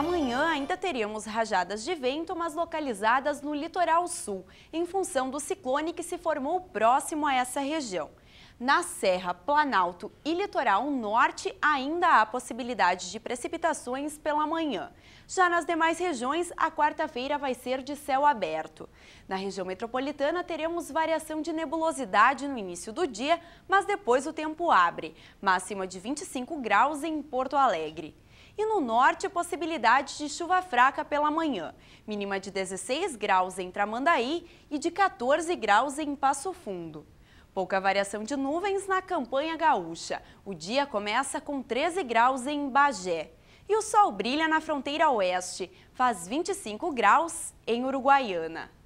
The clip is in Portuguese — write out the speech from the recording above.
Amanhã ainda teríamos rajadas de vento, mas localizadas no litoral sul, em função do ciclone que se formou próximo a essa região. Na Serra, Planalto e Litoral Norte ainda há possibilidade de precipitações pela manhã. Já nas demais regiões, a quarta-feira vai ser de céu aberto. Na região metropolitana, teremos variação de nebulosidade no início do dia, mas depois o tempo abre. Máxima de 25 graus em Porto Alegre. E no norte, possibilidade de chuva fraca pela manhã. Mínima de 16 graus em Tramandaí e de 14 graus em Passo Fundo. Pouca variação de nuvens na campanha gaúcha. O dia começa com 13 graus em Bagé. E o sol brilha na fronteira oeste. Faz 25 graus em Uruguaiana.